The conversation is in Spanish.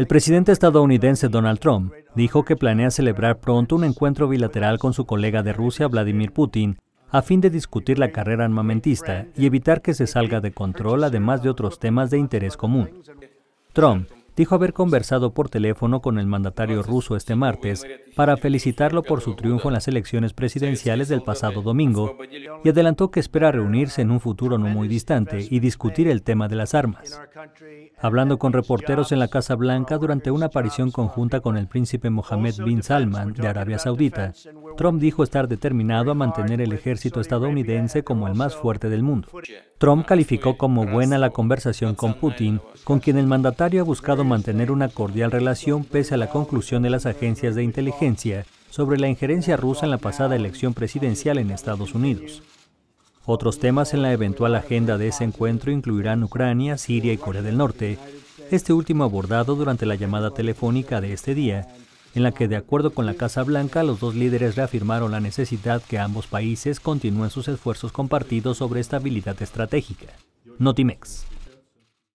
El presidente estadounidense Donald Trump dijo que planea celebrar pronto un encuentro bilateral con su colega de Rusia, Vladimir Putin, a fin de discutir la carrera armamentista y evitar que se salga de control, además de otros temas de interés común. Trump dijo haber conversado por teléfono con el mandatario ruso este martes para felicitarlo por su triunfo en las elecciones presidenciales del pasado domingo y adelantó que espera reunirse en un futuro no muy distante y discutir el tema de las armas. Hablando con reporteros en la Casa Blanca durante una aparición conjunta con el príncipe Mohammed bin Salman de Arabia Saudita, Trump dijo estar determinado a mantener el ejército estadounidense como el más fuerte del mundo. Trump calificó como buena la conversación con Putin, con quien el mandatario ha buscado mantener una cordial relación pese a la conclusión de las agencias de inteligencia sobre la injerencia rusa en la pasada elección presidencial en Estados Unidos. Otros temas en la eventual agenda de ese encuentro incluirán Ucrania, Siria y Corea del Norte, este último abordado durante la llamada telefónica de este día, en la que de acuerdo con la Casa Blanca los dos líderes reafirmaron la necesidad que ambos países continúen sus esfuerzos compartidos sobre estabilidad estratégica. Notimex.